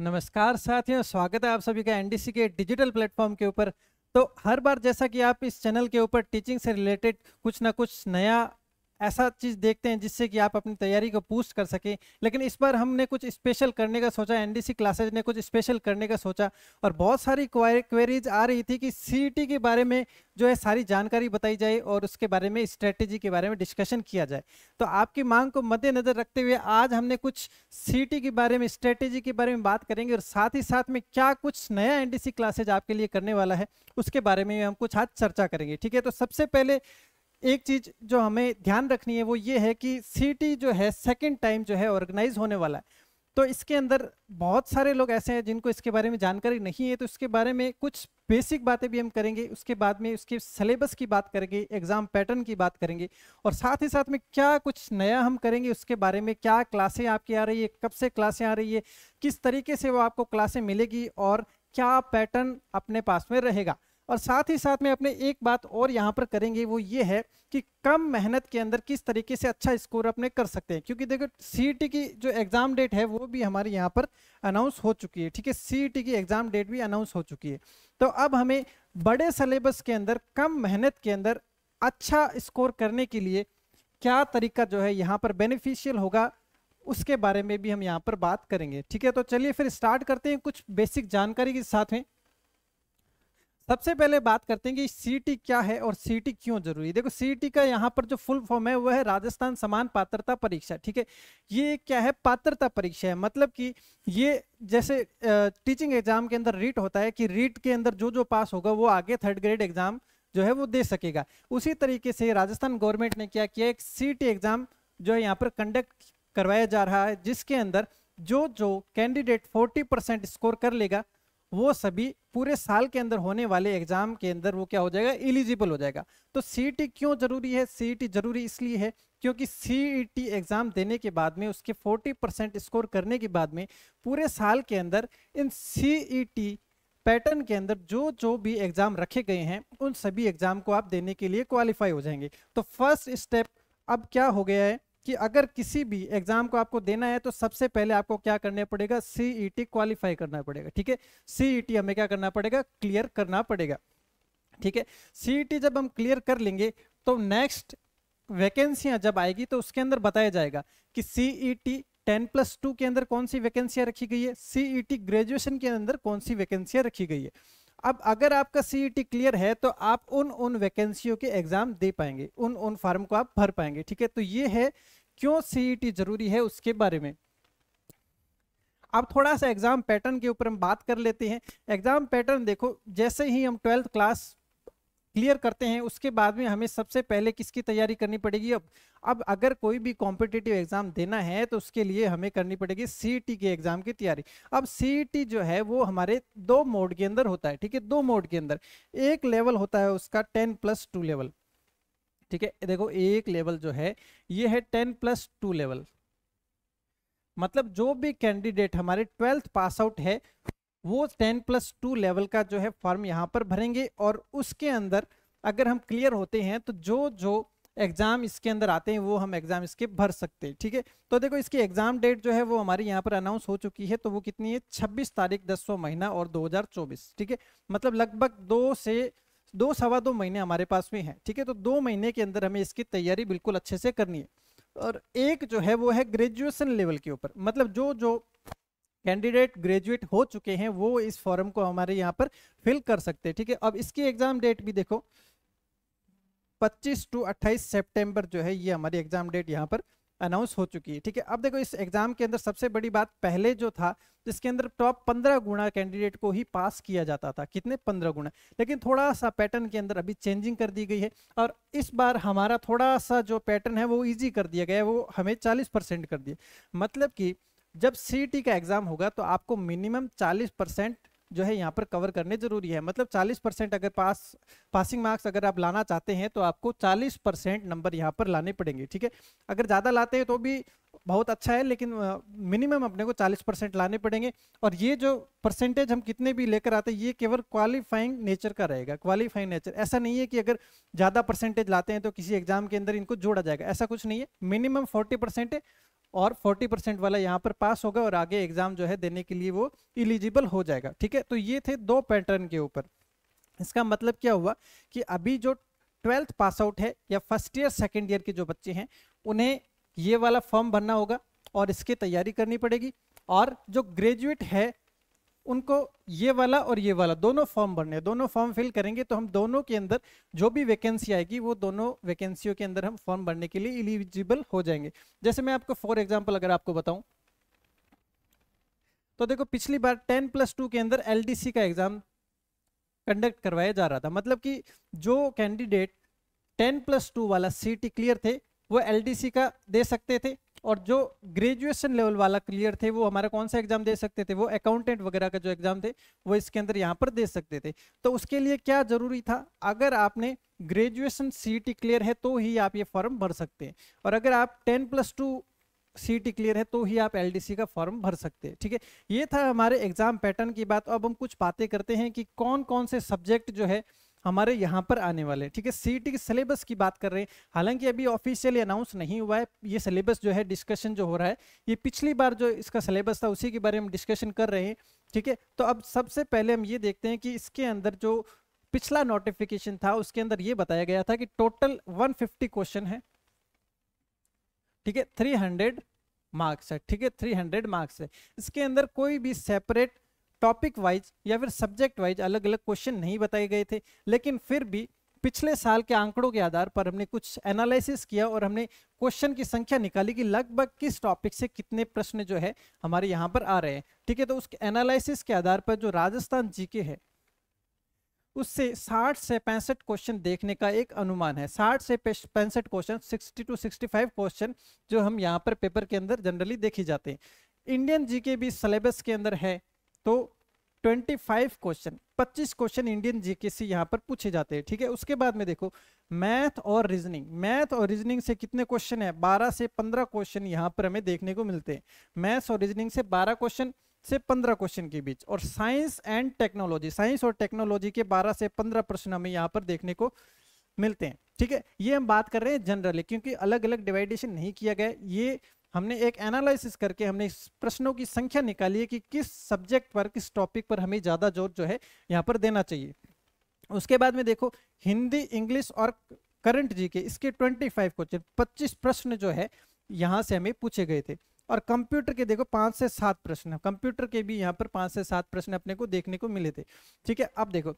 नमस्कार साथियों स्वागत है आप सभी का एनडीसी के डिजिटल प्लेटफॉर्म के ऊपर तो हर बार जैसा कि आप इस चैनल के ऊपर टीचिंग से रिलेटेड कुछ ना कुछ नया ऐसा चीज़ देखते हैं जिससे कि आप अपनी तैयारी को पूस्ट कर सकें लेकिन इस बार हमने कुछ स्पेशल करने का सोचा एनडीसी क्लासेज ने कुछ स्पेशल करने का सोचा और बहुत सारी क्वेरीज आ रही थी कि सी e के बारे में जो है सारी जानकारी बताई जाए और उसके बारे में स्ट्रेटेजी के बारे में डिस्कशन किया जाए तो आपकी मांग को मद्देनजर रखते हुए आज हमने कुछ सी e के बारे में स्ट्रेटेजी के बारे में बात करेंगे और साथ ही साथ में क्या कुछ नया एनडीसी क्लासेज आपके लिए करने वाला है उसके बारे में हम कुछ आज चर्चा करेंगे ठीक है तो सबसे पहले एक चीज जो हमें ध्यान रखनी है वो ये है कि सी जो है सेकेंड टाइम जो है ऑर्गेनाइज होने वाला है तो इसके अंदर बहुत सारे लोग ऐसे हैं जिनको इसके बारे में जानकारी नहीं है तो इसके बारे में कुछ बेसिक बातें भी हम करेंगे उसके बाद में उसके सिलेबस की बात करेंगे एग्जाम पैटर्न की बात करेंगे और साथ ही साथ में क्या कुछ नया हम करेंगे उसके बारे में क्या क्लासें आपकी आ रही है कब से क्लासें आ रही है किस तरीके से वो आपको क्लासें मिलेगी और क्या पैटर्न अपने पास में रहेगा और साथ ही साथ में अपने एक बात और यहाँ पर करेंगे वो ये है कि कम मेहनत के अंदर किस तरीके से अच्छा स्कोर अपने कर सकते हैं क्योंकि देखो सी की जो एग्ज़ाम डेट है वो भी हमारे यहाँ पर अनाउंस हो चुकी है ठीक है सी की एग्ज़ाम डेट भी अनाउंस हो चुकी है तो अब हमें बड़े सलेबस के अंदर कम मेहनत के अंदर अच्छा स्कोर करने के लिए क्या तरीका जो है यहाँ पर बेनिफिशियल होगा उसके बारे में भी हम यहाँ पर बात करेंगे ठीक है तो चलिए फिर स्टार्ट करते हैं कुछ बेसिक जानकारी के साथ में सबसे पहले बात करते हैं कि सीटी क्या है और सीटी क्यों जरूरी देखो सीटी का यहाँ पर जो फुल फॉर्म है वह है राजस्थान समान पात्रता परीक्षा ठीक है ये क्या है पात्रता परीक्षा है मतलब कि ये जैसे टीचिंग एग्जाम के अंदर रीट होता है कि रीट के अंदर जो जो पास होगा वो आगे थर्ड ग्रेड एग्जाम जो है वो दे सकेगा उसी तरीके से राजस्थान गवर्नमेंट ने क्या किया एक सी एग्जाम जो है यहाँ पर कंडक्ट करवाया जा रहा है जिसके अंदर जो जो कैंडिडेट 40 परसेंट स्कोर कर लेगा वो सभी पूरे साल के अंदर होने वाले एग्जाम के अंदर वो क्या हो जाएगा एलिजिबल हो जाएगा तो सी e क्यों जरूरी है सी e जरूरी इसलिए है क्योंकि सी e एग्जाम देने के बाद में उसके 40 परसेंट स्कोर करने के बाद में पूरे साल के अंदर इन सी पैटर्न के अंदर जो जो भी एग्जाम रखे गए हैं उन सभी एग्जाम को आप देने के लिए क्वालिफाई हो जाएंगे तो फर्स्ट स्टेप अब क्या हो गया है कि अगर किसी भी एग्जाम को आपको देना है तो सबसे पहले आपको क्या करना पड़ेगा सीईटी क्वालिफाई e करना पड़ेगा ठीक है सीईटी e हमें क्या करना पड़ेगा क्लियर करना पड़ेगा ठीक है सीईटी e जब हम क्लियर कर लेंगे तो नेक्स्ट वैकेंसियां जब आएगी तो उसके अंदर बताया जाएगा कि सीईटी टेन प्लस टू के अंदर कौन सी वैकेंसियां रखी गई है सीईटी ग्रेजुएशन के अंदर कौन सी वैकेंसियां रखी गई है अब अगर आपका सी क्लियर e है तो आप उन उन वैकेंसियों के एग्जाम दे पाएंगे उन उन फार्म को आप भर पाएंगे ठीक है तो ये है क्यों सी e जरूरी है उसके बारे में अब थोड़ा सा एग्जाम पैटर्न के ऊपर हम बात कर लेते हैं एग्जाम पैटर्न देखो जैसे ही हम ट्वेल्थ क्लास क्लियर करते हैं उसके बाद में हमें सबसे पहले किसकी तैयारी करनी पड़ेगी अब अब अगर कोई भी कॉम्पिटेटिव एग्जाम देना है तो उसके लिए हमें करनी पड़ेगी सी e के एग्जाम की तैयारी अब सी e जो है वो हमारे दो मोड के अंदर होता है ठीक है दो मोड के अंदर एक लेवल होता है उसका टेन प्लस टू लेवल ठीक है देखो एक लेवल जो है ये है टेन प्लस टू लेवल मतलब जो भी कैंडिडेट हमारे ट्वेल्थ पास आउट है वो टेन प्लस टू लेवल का जो है फॉर्म यहाँ पर भरेंगे और उसके अंदर अगर हम क्लियर होते हैं तो जो जो एग्जाम इसके अंदर आते हैं वो हम एग्जाम इसके भर सकते हैं ठीक है तो देखो इसकी एग्जाम डेट जो है वो हमारी यहाँ पर अनाउंस हो चुकी है तो वो कितनी है 26 तारीख दस महीना और 2024 ठीक है मतलब लगभग दो से दो सवा दो महीने हमारे पास में है ठीक है तो दो महीने के अंदर हमें इसकी तैयारी बिल्कुल अच्छे से करनी है और एक जो है वो है ग्रेजुएशन लेवल के ऊपर मतलब जो जो कैंडिडेट ग्रेजुएट हो चुके हैं वो इस फॉर्म को हमारे यहाँ पर फिल कर सकते हैं ठीक है अब इसकी एग्जाम डेट भी देखो 25 टू 28 सितंबर जो है ये हमारी एग्जाम डेट यहाँ पर अनाउंस हो चुकी है ठीक है अब देखो इस एग्जाम के अंदर सबसे बड़ी बात पहले जो था इसके अंदर टॉप पंद्रह गुणा कैंडिडेट को ही पास किया जाता था कितने पंद्रह गुणा लेकिन थोड़ा सा पैटर्न के अंदर अभी चेंजिंग कर दी गई है और इस बार हमारा थोड़ा सा जो पैटर्न है वो ईजी कर दिया गया है वो हमें चालीस परसेंट कर दिया मतलब कि जब सी का एग्जाम होगा तो आपको मिनिमम चालीस परसेंट जो है यहाँ पर कवर करने जरूरी है मतलब 40 परसेंट अगर पास पासिंग मार्क्स अगर आप लाना चाहते हैं तो आपको 40 परसेंट नंबर यहाँ पर लाने पड़ेंगे ठीक है अगर ज़्यादा लाते हैं तो भी बहुत अच्छा है लेकिन मिनिमम अपने को 40 परसेंट लाने पड़ेंगे और ये जो परसेंटेज हम कितने भी लेकर आते हैं ये केवल क्वालिफाइंग नेचर का रहेगा क्वालिफाइंग नेचर ऐसा नहीं है कि अगर ज़्यादा परसेंटेज लाते हैं तो किसी एग्जाम के अंदर इनको जोड़ा जाएगा ऐसा कुछ नहीं है मिनिमम फोर्टी परसेंट है और 40 परसेंट वाला यहाँ पर पास होगा और आगे एग्जाम जो है देने के लिए वो इलिजिबल हो जाएगा ठीक है तो ये थे दो पैटर्न के ऊपर इसका मतलब क्या हुआ कि अभी जो ट्वेल्थ पास आउट है या फर्स्ट ईयर सेकेंड ईयर के जो बच्चे हैं उन्हें ये वाला फॉर्म भरना होगा और इसकी तैयारी करनी पड़ेगी और जो ग्रेजुएट है उनको ये वाला और ये वाला दोनों फॉर्म भरने हैं दोनों फॉर्म फिल करेंगे तो हम दोनों के अंदर जो भी वैकेंसी आएगी वो दोनों वैकेंसियों के अंदर हम फॉर्म भरने के लिए इलिजिबल हो जाएंगे जैसे मैं आपको फॉर एग्जाम्पल अगर आपको बताऊँ तो देखो पिछली बार टेन प्लस टू के अंदर एल का एग्ज़ाम कंडक्ट करवाया जा रहा था मतलब कि जो कैंडिडेट टेन प्लस टू वाला सी क्लियर थे वो एल का दे सकते थे और जो ग्रेजुएशन लेवल वाला क्लियर थे वो हमारा कौन सा एग्जाम दे सकते थे वो अकाउंटेंट वगैरह का जो एग्जाम थे वो इसके अंदर यहाँ पर दे सकते थे तो उसके लिए क्या जरूरी था अगर आपने ग्रेजुएशन सी क्लियर है तो ही आप ये फॉर्म भर सकते हैं और अगर आप टेन प्लस टू सी क्लियर है तो ही आप एल का फॉर्म भर सकते हैं ठीक है ये था हमारे एग्जाम पैटर्न की बात अब हम कुछ बातें करते हैं कि कौन कौन से सब्जेक्ट जो है हमारे यहाँ पर आने वाले ठीक है सी के सिलेबस की बात कर रहे हैं हालांकि अभी ऑफिशियली अनाउंस नहीं हुआ है ये सिलेबस जो है डिस्कशन जो हो रहा है ये पिछली बार जो इसका सिलेबस था उसी के बारे में डिस्कशन कर रहे हैं ठीक है तो अब सबसे पहले हम ये देखते हैं कि इसके अंदर जो पिछला नोटिफिकेशन था उसके अंदर ये बताया गया था कि टोटल वन क्वेश्चन है ठीक है थ्री मार्क्स है ठीक है थ्री मार्क्स है इसके अंदर कोई भी सेपरेट टॉपिक वाइज या फिर सब्जेक्ट वाइज अलग अलग क्वेश्चन नहीं बताए गए थे लेकिन फिर भी पिछले साल के आंकड़ों के आधार पर हमने कुछ एनालिसिस किया और हमने क्वेश्चन की संख्या निकाली कि लगभग किस टॉपिक से कितने प्रश्न जो है हमारे यहाँ पर आ रहे हैं ठीक है तो उसके एनालिसिस के आधार पर जो राजस्थान जीके है उससे 60 से पैंसठ क्वेश्चन देखने का एक अनुमान है 60 से पैंसठ क्वेश्चन 60 टू 65 क्वेश्चन जो हम यहाँ पर पेपर के अंदर जनरली देखे जाते हैं इंडियन जीके भी सिलेबस के अंदर है तो ट्वेंटी फाइव क्वेश्चन पच्चीस क्वेश्चन इंडियन जीके से यहाँ पर पूछे जाते हैं ठीक है उसके बाद में देखो मैथ और रीजनिंग मैथ और रीजनिंग से कितने क्वेश्चन है बारह से पंद्रह क्वेश्चन यहाँ पर हमें देखने को मिलते हैं मैथ्स और रीजनिंग से बारह क्वेश्चन से पंद्रह क्वेश्चन के बीच और साइंस एंड टेक्नोलॉजी साइंस और टेक्नोलॉजी के बारह से पंद्रह प्रश्न हमें यहाँ पर देखने को मिलते हैं ठीक है ये हम बात कर रहे हैं जनरली क्योंकि अलग अलग डिवाइडेशन नहीं किया गया ये हमने एक एनालिसिस करके हमने प्रश्नों की संख्या निकाली है कि किस सब्जेक्ट पर किस टॉपिक पर हमें ज़्यादा जोर जो है यहाँ पर देना चाहिए उसके बाद में देखो हिंदी इंग्लिश और करंट जी के इसके 25 क्वेश्चन पच्चीस प्रश्न जो है यहाँ से हमें पूछे गए थे और कंप्यूटर के देखो पांच से सात प्रश्न कंप्यूटर के भी यहाँ पर पांच से सात प्रश्न अपने को देखने को मिले थे ठीक है अब देखो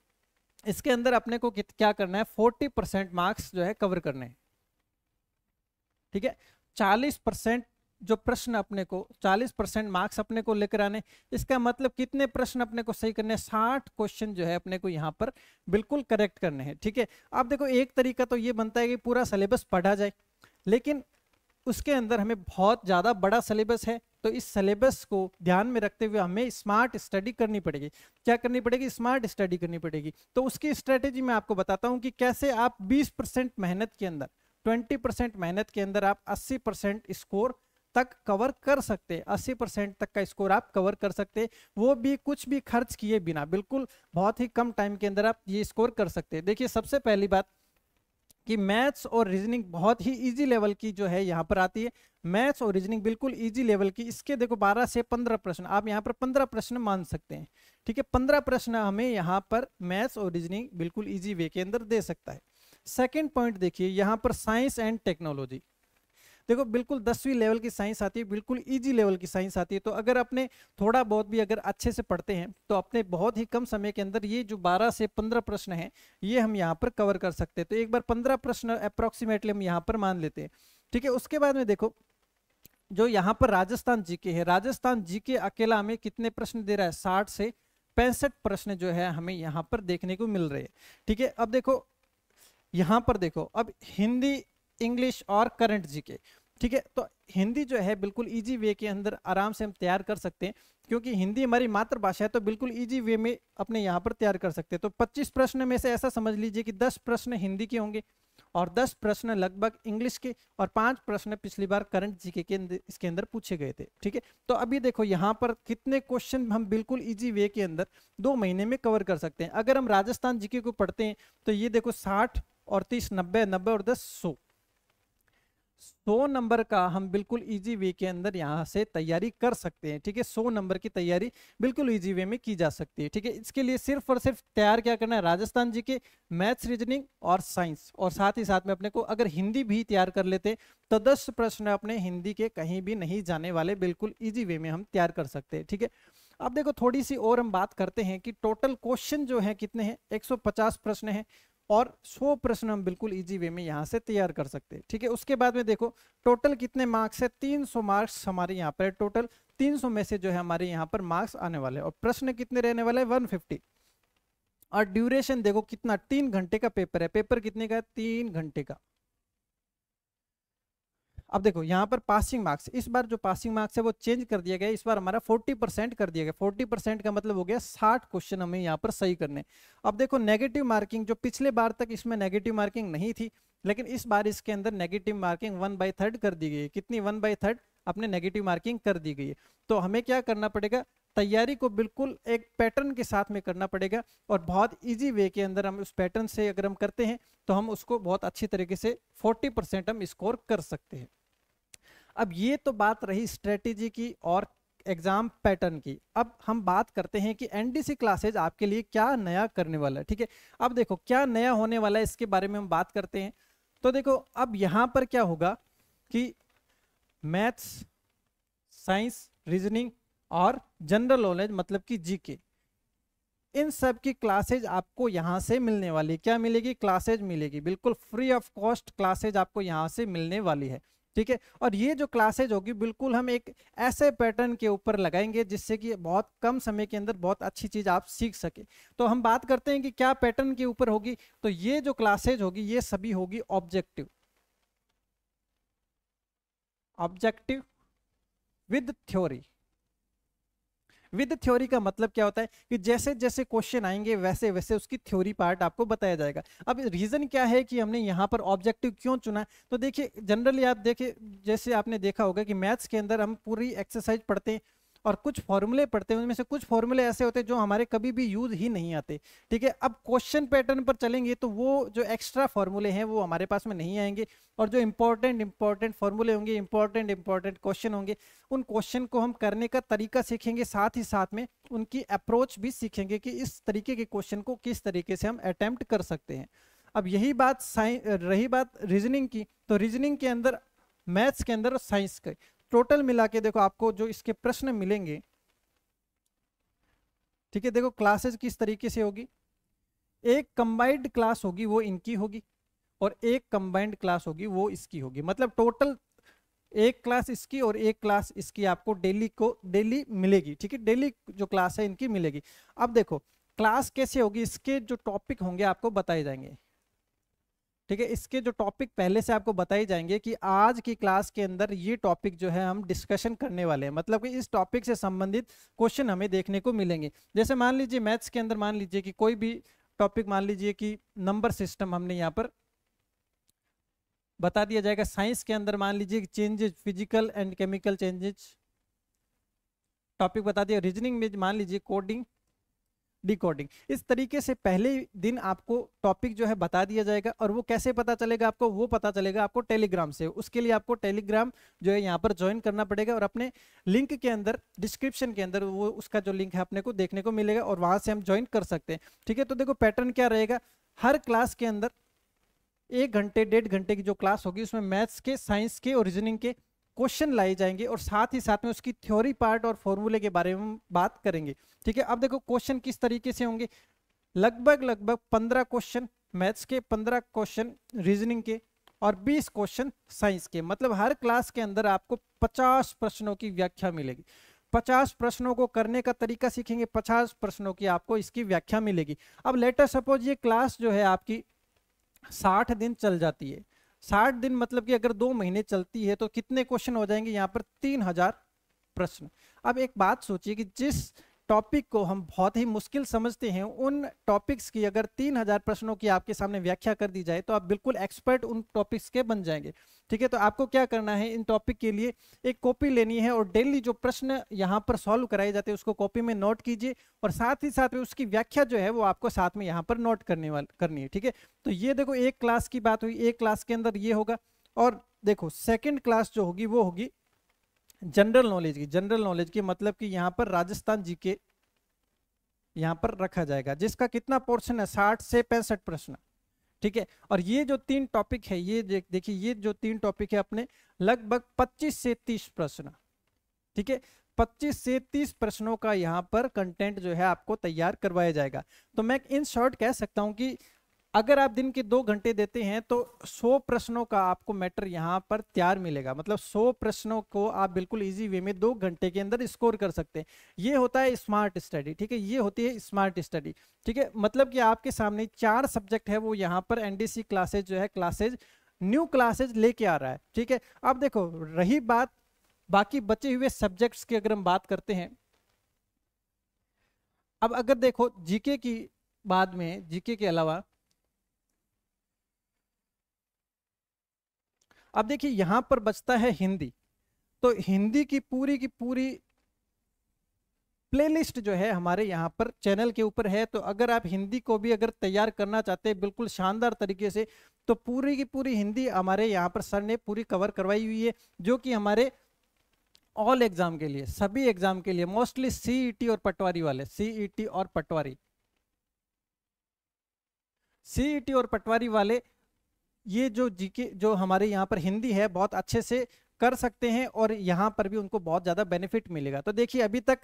इसके अंदर अपने को क्या करना है फोर्टी परसेंट मार्क्स जो है कवर करने हैं ठीक है चालीस परसेंट जो प्रश्न अपने को 40 परसेंट मार्क्स अपने को लेकर आने इसका मतलब कितने प्रश्न अपने को सही करने साठ क्वेश्चन जो है अपने को यहाँ पर बिल्कुल करेक्ट करने हैं ठीक है आप देखो एक तरीका तो ये बनता है कि पूरा सिलेबस पढ़ा जाए लेकिन उसके अंदर हमें बहुत ज़्यादा बड़ा सिलेबस है तो इस सिलेबस को ध्यान में रखते हुए हमें स्मार्ट स्टडी करनी पड़ेगी क्या करनी पड़ेगी स्मार्ट स्टडी करनी पड़ेगी तो उसकी स्ट्रेटेजी मैं आपको बताता हूँ कि कैसे आप बीस परसेंट मेहनत के अंदर 20 परसेंट मेहनत के अंदर आप 80 परसेंट स्कोर तक कवर कर सकते 80 परसेंट तक का स्कोर आप कवर कर सकते वो भी कुछ भी खर्च किए बिना बिल्कुल बहुत ही कम टाइम के अंदर आप ये स्कोर कर सकते हैं देखिए सबसे पहली बात कि मैथ्स और रीजनिंग बहुत ही इजी लेवल की जो है यहाँ पर आती है मैथ्स और रीजनिंग बिल्कुल इजी लेवल की इसके देखो 12 से 15 प्रश्न आप यहाँ पर 15 प्रश्न मान सकते हैं ठीक है 15 प्रश्न हमें यहाँ पर मैथ्स और रीजनिंग बिल्कुल इजी वे के अंदर दे सकता है सेकेंड पॉइंट देखिए यहाँ पर साइंस एंड टेक्नोलॉजी देखो बिल्कुल दसवीं लेवल की साइंस आती है बिल्कुल ईजी लेवल की साइंस आती है तो अगर अपने थोड़ा बहुत भी अगर अच्छे से पढ़ते हैं तो अपने बहुत ही कम समय के अंदर ये जो बारह से पंद्रह प्रश्न है ये हम यहाँ पर कवर कर सकते हैं तो एक बार पंद्रह प्रश्न अप्रोक्सीमेटली हम यहाँ पर मान लेते हैं ठीक है उसके बाद में देखो जो यहाँ पर राजस्थान जीके है राजस्थान जीके अकेला हमें कितने प्रश्न दे रहा है साठ से पैंसठ प्रश्न जो है हमें यहाँ पर देखने को मिल रहे हैं ठीक है अब देखो यहाँ पर देखो अब हिंदी इंग्लिश और करंट जीके ठीक है तो हिंदी जो है बिल्कुल इजी वे के अंदर आराम से हम तैयार कर सकते हैं क्योंकि हिंदी हमारी मातृभाषा है तो बिल्कुल इजी वे में अपने यहाँ पर तैयार कर सकते हैं तो 25 प्रश्न में से ऐसा समझ लीजिए कि 10 प्रश्न हिंदी के होंगे और 10 प्रश्न लगभग इंग्लिश के और पांच प्रश्न पिछली बार करंट जीके के इसके अंदर पूछे गए थे ठीक है तो अभी देखो यहाँ पर कितने क्वेश्चन हम बिल्कुल इजी वे के अंदर दो महीने में कवर कर सकते हैं अगर हम राजस्थान जीके को पढ़ते हैं तो ये देखो साठ और तीस नब्बे नब्बे और दस सौ सौ नंबर का हम बिल्कुल इजी वे के अंदर यहाँ से तैयारी कर सकते हैं ठीक है सौ नंबर की तैयारी बिल्कुल इजी वे में की जा सकती है ठीक है इसके लिए सिर्फ और सिर्फ तैयार क्या करना है राजस्थान जी के मैथ्स रीजनिंग और साइंस और साथ ही साथ में अपने को अगर हिंदी भी तैयार कर लेते तो दस प्रश्न अपने हिंदी के कहीं भी नहीं जाने वाले बिल्कुल ईजी वे में हम तैयार कर सकते हैं ठीक है अब देखो थोड़ी सी और हम बात करते हैं कि टोटल क्वेश्चन जो है कितने हैं 150 प्रश्न हैं और 100 प्रश्न हम बिल्कुल इजी वे में यहाँ से तैयार कर सकते हैं ठीक है उसके बाद में देखो टोटल कितने मार्क्स है 300 मार्क्स हमारे यहाँ पर है टोटल 300 में से जो है हमारे यहाँ पर मार्क्स आने वाले और प्रश्न कितने रहने वाले हैं 150 और ड्यूरेशन देखो कितना तीन घंटे का पेपर है पेपर कितने का है तीन घंटे का अब देखो यहाँ पर पासिंग मार्क्स इस बार जो पासिंग मार्क्स है वो चेंज कर दिया गया इस बार हमारा 40 परसेंट कर दिया गया 40 परसेंट का मतलब हो गया 60 क्वेश्चन हमें यहाँ पर सही करने अब देखो नेगेटिव मार्किंग जो पिछले बार तक इसमें नेगेटिव मार्किंग नहीं थी लेकिन इस बार इसके अंदर negative marking one by third कर दी गई कितनी वन बाई थर्ड अपने नेगेटिव मार्किंग कर दी गई है तो हमें क्या करना पड़ेगा तैयारी को बिल्कुल एक पैटर्न के साथ में करना पड़ेगा और बहुत इजी वे के अंदर हम उस पैटर्न से अगर हम करते हैं तो हम उसको बहुत अच्छी तरीके से 40 परसेंट हम स्कोर कर सकते हैं अब ये तो बात रही स्ट्रेटेजी की और एग्जाम पैटर्न की अब हम बात करते हैं कि एनडीसी क्लासेज आपके लिए क्या नया करने वाला है ठीक है अब देखो क्या नया होने वाला है इसके बारे में हम बात करते हैं तो देखो अब यहाँ पर क्या होगा कि मैथ्स साइंस रीजनिंग और जनरल नॉलेज मतलब कि जीके इन सब की क्लासेज आपको यहाँ से मिलने वाली क्या मिलेगी क्लासेज मिलेगी बिल्कुल फ्री ऑफ कॉस्ट क्लासेज आपको यहाँ से मिलने वाली है ठीक है और ये जो क्लासेज होगी बिल्कुल हम एक ऐसे पैटर्न के ऊपर लगाएंगे जिससे कि बहुत कम समय के अंदर बहुत अच्छी चीज़ आप सीख सके तो हम बात करते हैं कि क्या पैटर्न के ऊपर होगी तो ये जो क्लासेज होगी ये सभी होगी objective objective with theory with theory का मतलब क्या होता है कि जैसे जैसे क्वेश्चन आएंगे वैसे वैसे उसकी थ्योरी पार्ट आपको बताया जाएगा अब रीजन क्या है कि हमने यहाँ पर ऑब्जेक्टिव क्यों चुना तो देखिए जनरली आप देखिए जैसे आपने देखा होगा कि मैथ्स के अंदर हम पूरी एक्सरसाइज पढ़ते हैं और कुछ फॉर्मूले पढ़ते हैं उनमें से कुछ फॉर्मूले ऐसे होते हैं जो हमारे कभी भी यूज ही नहीं आते ठीक है अब क्वेश्चन पैटर्न पर चलेंगे तो वो जो एक्स्ट्रा फॉर्मूले हैं वो हमारे पास में नहीं आएंगे और जो इंपॉर्टेंट इंपॉर्टेंट फॉर्मूले होंगे इंपॉर्टेंट इंपॉर्टेंट क्वेश्चन होंगे उन क्वेश्चन को हम करने का तरीका सीखेंगे साथ ही साथ में उनकी अप्रोच भी सीखेंगे कि इस तरीके के क्वेश्चन को किस तरीके से हम अटैम्प्ट कर सकते हैं अब यही बात साइंस रही बात रीजनिंग की तो रीजनिंग के अंदर मैथ्स के अंदर और साइंस के टोटल मिला के देखो आपको जो इसके प्रश्न मिलेंगे ठीक है देखो क्लासेस किस तरीके से होगी एक कंबाइंड क्लास होगी वो इनकी होगी और एक कंबाइंड क्लास होगी वो इसकी होगी मतलब टोटल एक क्लास इसकी और एक क्लास इसकी आपको डेली को डेली मिलेगी ठीक है डेली जो क्लास है इनकी मिलेगी अब देखो क्लास कैसे होगी इसके जो टॉपिक होंगे आपको बताए जाएंगे ठीक है इसके जो टॉपिक पहले से आपको बताए जाएंगे कि आज की क्लास के अंदर ये टॉपिक जो है हम डिस्कशन करने वाले हैं मतलब कि इस टॉपिक से संबंधित क्वेश्चन हमें देखने को मिलेंगे जैसे मान लीजिए मैथ्स के अंदर मान लीजिए कि कोई भी टॉपिक मान लीजिए कि नंबर सिस्टम हमने यहाँ पर बता दिया जाएगा साइंस के अंदर मान लीजिए changes physical and chemical changes topic बता दिया रीजनिंग में मान लीजिए कोडिंग डिकोडिंग इस तरीके से पहले दिन आपको टॉपिक जो है बता दिया जाएगा और वो कैसे पता चलेगा आपको वो पता चलेगा आपको टेलीग्राम से उसके लिए आपको टेलीग्राम जो है यहाँ पर ज्वाइन करना पड़ेगा और अपने लिंक के अंदर डिस्क्रिप्शन के अंदर वो उसका जो लिंक है अपने को देखने को मिलेगा और वहाँ से हम ज्वाइन कर सकते हैं ठीक है तो देखो पैटर्न क्या रहेगा हर क्लास के अंदर एक घंटे डेढ़ घंटे की जो क्लास होगी उसमें मैथ्स के साइंस के और रीजनिंग के क्वेश्चन लाए जाएंगे और साथ ही साथ में उसकी थ्योरी पार्ट और फॉर्मूले के बारे में बात करेंगे ठीक है अब देखो क्वेश्चन किस तरीके से होंगे लगभग लगभग पंद्रह क्वेश्चन मैथ्स के पंद्रह क्वेश्चन रीजनिंग के और बीस क्वेश्चन साइंस के मतलब हर क्लास के अंदर आपको पचास प्रश्नों की व्याख्या मिलेगी पचास प्रश्नों को करने का तरीका सीखेंगे पचास प्रश्नों की आपको इसकी व्याख्या मिलेगी अब लेटर सपोज ये क्लास जो है आपकी साठ दिन चल जाती है साठ दिन मतलब कि अगर दो महीने चलती है तो कितने क्वेश्चन हो जाएंगे यहाँ पर तीन हजार प्रश्न अब एक बात सोचिए कि जिस टॉपिक को हम बहुत ही मुश्किल समझते हैं उन टॉपिक्स की अगर तीन हजार प्रश्नों की आपके सामने व्याख्या कर दी जाए तो आप बिल्कुल एक्सपर्ट उन टॉपिक्स के बन जाएंगे ठीक है तो आपको क्या करना है इन टॉपिक के लिए एक कॉपी लेनी है और डेली जो प्रश्न यहाँ पर सॉल्व कराए जाते हैं उसको कॉपी में नोट कीजिए और साथ ही साथ में उसकी व्याख्या जो है वो आपको साथ में यहाँ पर नोट करने वाल करनी है ठीक है तो ये देखो एक क्लास की बात हुई एक क्लास के अंदर ये होगा और देखो सेकेंड क्लास जो होगी वो होगी जनरल नॉलेज की जनरल नॉलेज की मतलब कि यहाँ पर राजस्थान जी के यहाँ पर रखा जाएगा जिसका कितना पोर्शन है साठ से पैंसठ प्रश्न ठीक है और ये जो तीन टॉपिक है ये देखिए ये जो तीन टॉपिक है अपने लगभग 25 से 30 प्रश्न ठीक है 25 से 30 प्रश्नों का यहाँ पर कंटेंट जो है आपको तैयार करवाया जाएगा तो मैं इन शॉर्ट कह सकता हूँ कि अगर आप दिन के दो घंटे देते हैं तो 100 प्रश्नों का आपको मैटर यहाँ पर तैयार मिलेगा मतलब 100 प्रश्नों को आप बिल्कुल इजी वे में दो घंटे के अंदर स्कोर कर सकते हैं ये होता है स्मार्ट स्टडी ठीक है ये होती है स्मार्ट स्टडी ठीक है मतलब कि आपके सामने चार सब्जेक्ट है वो यहाँ पर एनडीसी क्लासेज जो है क्लासेज न्यू क्लासेज लेके आ रहा है ठीक है अब देखो रही बात बाकी बचे हुए सब्जेक्ट्स की अगर हम बात करते हैं अब अगर देखो जीके की बाद में जीके के अलावा अब देखिए यहाँ पर बचता है हिंदी तो हिंदी की पूरी की पूरी प्लेलिस्ट जो है हमारे यहाँ पर चैनल के ऊपर है तो अगर आप हिंदी को भी अगर तैयार करना चाहते हैं बिल्कुल शानदार तरीके से तो पूरी की पूरी हिंदी हमारे यहाँ पर सर ने पूरी कवर करवाई हुई है जो कि हमारे ऑल एग्जाम के लिए सभी एग्जाम के लिए मोस्टली सीईटी e और पटवारी वाले सीईटी e और पटवारी सीईटी e और पटवारी वाले ये जो जीके जो हमारे यहाँ पर हिंदी है बहुत अच्छे से कर सकते हैं और यहाँ पर भी उनको बहुत ज़्यादा बेनिफिट मिलेगा तो देखिए अभी तक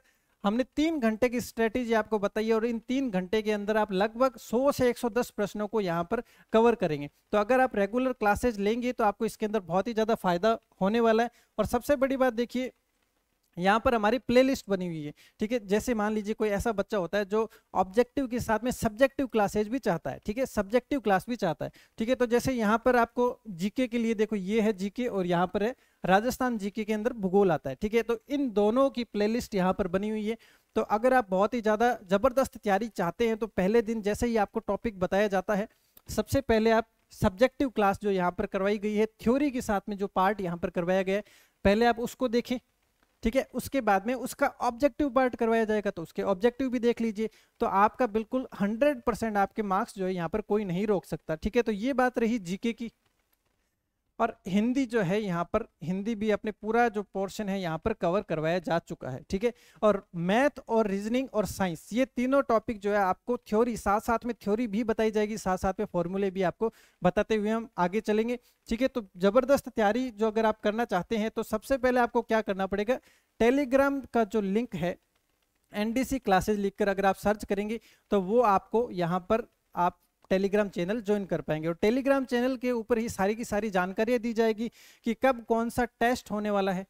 हमने तीन घंटे की स्ट्रेटेजी आपको बताई है और इन तीन घंटे के अंदर आप लगभग 100 से 110 प्रश्नों को यहाँ पर कवर करेंगे तो अगर आप रेगुलर क्लासेज लेंगे तो आपको इसके अंदर बहुत ही ज़्यादा फायदा होने वाला है और सबसे बड़ी बात देखिए यहाँ पर हमारी प्लेलिस्ट बनी हुई है ठीक है जैसे मान लीजिए कोई ऐसा बच्चा होता है जो ऑब्जेक्टिव के साथ में सब्जेक्टिव क्लासेज भी चाहता है ठीक है सब्जेक्टिव क्लास भी चाहता है ठीक है तो जैसे यहाँ पर आपको जीके के लिए देखो ये है जीके और यहाँ पर है राजस्थान जीके के अंदर भूगोल आता है ठीक है तो इन दोनों की लिस्ट यहाँ पर बनी हुई है तो अगर आप बहुत ही ज़्यादा ज़बरदस्त तैयारी चाहते हैं तो पहले दिन जैसे ही आपको टॉपिक बताया जाता है सबसे पहले आप सब्जेक्टिव क्लास जो यहाँ पर करवाई गई है थ्योरी के साथ में जो पार्ट यहाँ पर करवाया गया है पहले आप उसको देखें ठीक है उसके बाद में उसका ऑब्जेक्टिव पार्ट करवाया जाएगा तो उसके ऑब्जेक्टिव भी देख लीजिए तो आपका बिल्कुल 100 परसेंट आपके मार्क्स जो है यहाँ पर कोई नहीं रोक सकता ठीक है तो ये बात रही जीके की और हिंदी जो है यहाँ पर हिंदी भी अपने पूरा जो पोर्शन है यहाँ पर कवर करवाया जा चुका है ठीक है और मैथ और रीजनिंग और साइंस ये तीनों टॉपिक जो है आपको थ्योरी साथ साथ में थ्योरी भी बताई जाएगी साथ साथ में फॉर्मूले भी आपको बताते हुए हम आगे चलेंगे ठीक है तो ज़बरदस्त तैयारी जो अगर आप करना चाहते हैं तो सबसे पहले आपको क्या करना पड़ेगा टेलीग्राम का जो लिंक है एनडीसी क्लासेज लिखकर अगर आप सर्च करेंगे तो वो आपको यहाँ पर आप टेलीग्राम चैनल ज्वाइन कर पाएंगे और टेलीग्राम चैनल के ऊपर ही सारी की सारी जानकारियां दी जाएगी कि कब कौन सा टेस्ट होने वाला है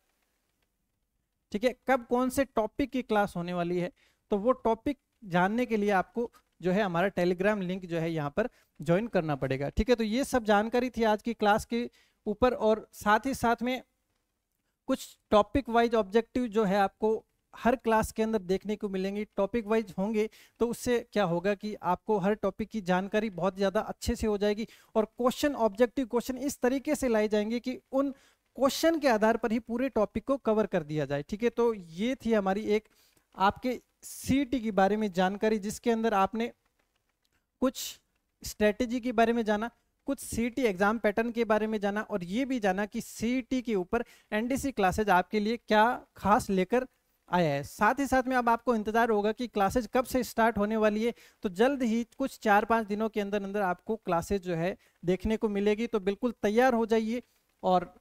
ठीक है कब कौन से टॉपिक की क्लास होने वाली है तो वो टॉपिक जानने के लिए आपको जो है हमारा टेलीग्राम लिंक जो है यहाँ पर ज्वाइन करना पड़ेगा ठीक है तो ये सब जानकारी थी आज की क्लास के ऊपर और साथ ही साथ में कुछ टॉपिक वाइज ऑब्जेक्टिव जो है आपको हर क्लास के अंदर देखने को मिलेंगे टॉपिक वाइज होंगे तो उससे क्या होगा कि आपको हर टॉपिक की जानकारी बहुत ज़्यादा अच्छे से हो जाएगी और क्वेश्चन ऑब्जेक्टिव क्वेश्चन इस तरीके से लाए जाएंगे कि उन क्वेश्चन के आधार पर ही पूरे टॉपिक को कवर कर दिया जाए ठीक है तो ये थी हमारी एक आपके सी e के बारे में जानकारी जिसके अंदर आपने कुछ स्ट्रेटेजी के बारे में जाना कुछ सी एग्जाम पैटर्न के बारे में जाना और ये भी जाना कि सी e के ऊपर एनडीसी क्लासेज आपके लिए क्या खास लेकर आया है साथ ही साथ में अब आपको इंतजार होगा कि क्लासेज कब से स्टार्ट होने वाली है तो जल्द ही कुछ चार पाँच दिनों के अंदर अंदर आपको क्लासेज जो है देखने को मिलेगी तो बिल्कुल तैयार हो जाइए और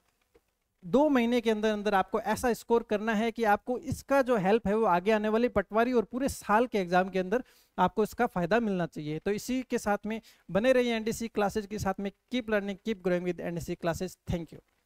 दो महीने के अंदर अंदर आपको ऐसा स्कोर करना है कि आपको इसका जो हेल्प है वो आगे आने वाली पटवारी और पूरे साल के एग्जाम के अंदर आपको इसका फायदा मिलना चाहिए तो इसी के साथ में बने रहिए एनडीसी क्लासेज के साथ में keep learning keep growing with NDC classes thank you